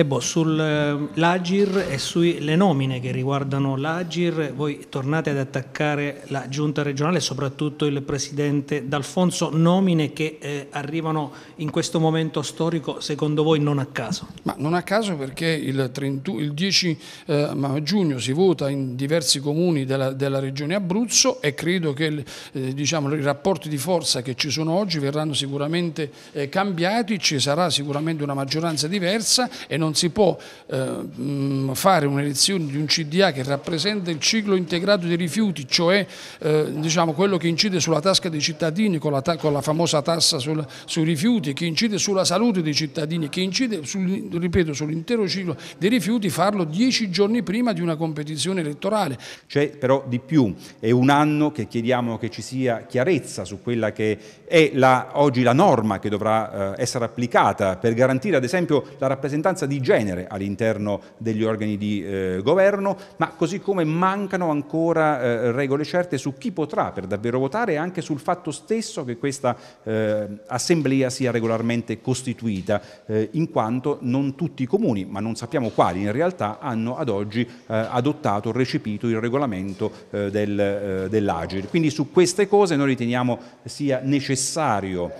Febo, sull'Agir eh, e sulle nomine che riguardano l'Agir, voi tornate ad attaccare la giunta regionale e soprattutto il presidente D'Alfonso, nomine che eh, arrivano in questo momento storico secondo voi non a caso? Ma non a caso perché il, 30, il 10 eh, giugno si vota in diversi comuni della, della regione Abruzzo e credo che eh, diciamo, i rapporti di forza che ci sono oggi verranno sicuramente eh, cambiati, ci sarà sicuramente una maggioranza diversa e non non si può eh, mm, fare un'elezione di un CDA che rappresenta il ciclo integrato dei rifiuti, cioè eh, diciamo, quello che incide sulla tasca dei cittadini con la, ta con la famosa tassa sul, sui rifiuti, che incide sulla salute dei cittadini, che incide sul, ripeto, sull'intero ciclo dei rifiuti, farlo dieci giorni prima di una competizione elettorale. C'è però di più, è un anno che chiediamo che ci sia chiarezza su quella che è la, oggi la norma che dovrà eh, essere applicata per garantire ad esempio la rappresentanza di genere all'interno degli organi di eh, governo, ma così come mancano ancora eh, regole certe su chi potrà per davvero votare e anche sul fatto stesso che questa eh, assemblea sia regolarmente costituita, eh, in quanto non tutti i comuni, ma non sappiamo quali in realtà, hanno ad oggi eh, adottato, recepito il regolamento eh, del, dell'Agir. Quindi su queste cose noi riteniamo sia necessario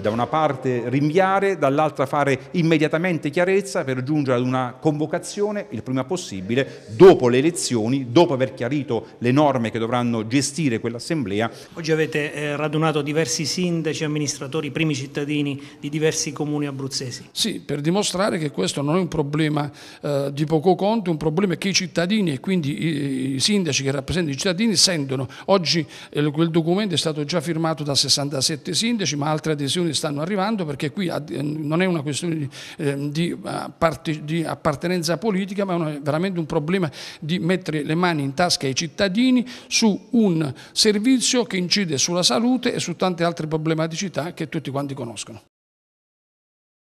da una parte rinviare, dall'altra fare immediatamente chiarezza per per giungere ad una convocazione il prima possibile, dopo le elezioni, dopo aver chiarito le norme che dovranno gestire quell'assemblea. Oggi avete eh, radunato diversi sindaci, amministratori, primi cittadini di diversi comuni abruzzesi. Sì, per dimostrare che questo non è un problema eh, di poco conto, è un problema che i cittadini e quindi i sindaci che rappresentano i cittadini sentono. Oggi eh, quel documento è stato già firmato da 67 sindaci, ma altre adesioni stanno arrivando perché qui eh, non è una questione di, eh, di eh, di appartenenza politica, ma è veramente un problema di mettere le mani in tasca ai cittadini su un servizio che incide sulla salute e su tante altre problematicità che tutti quanti conoscono.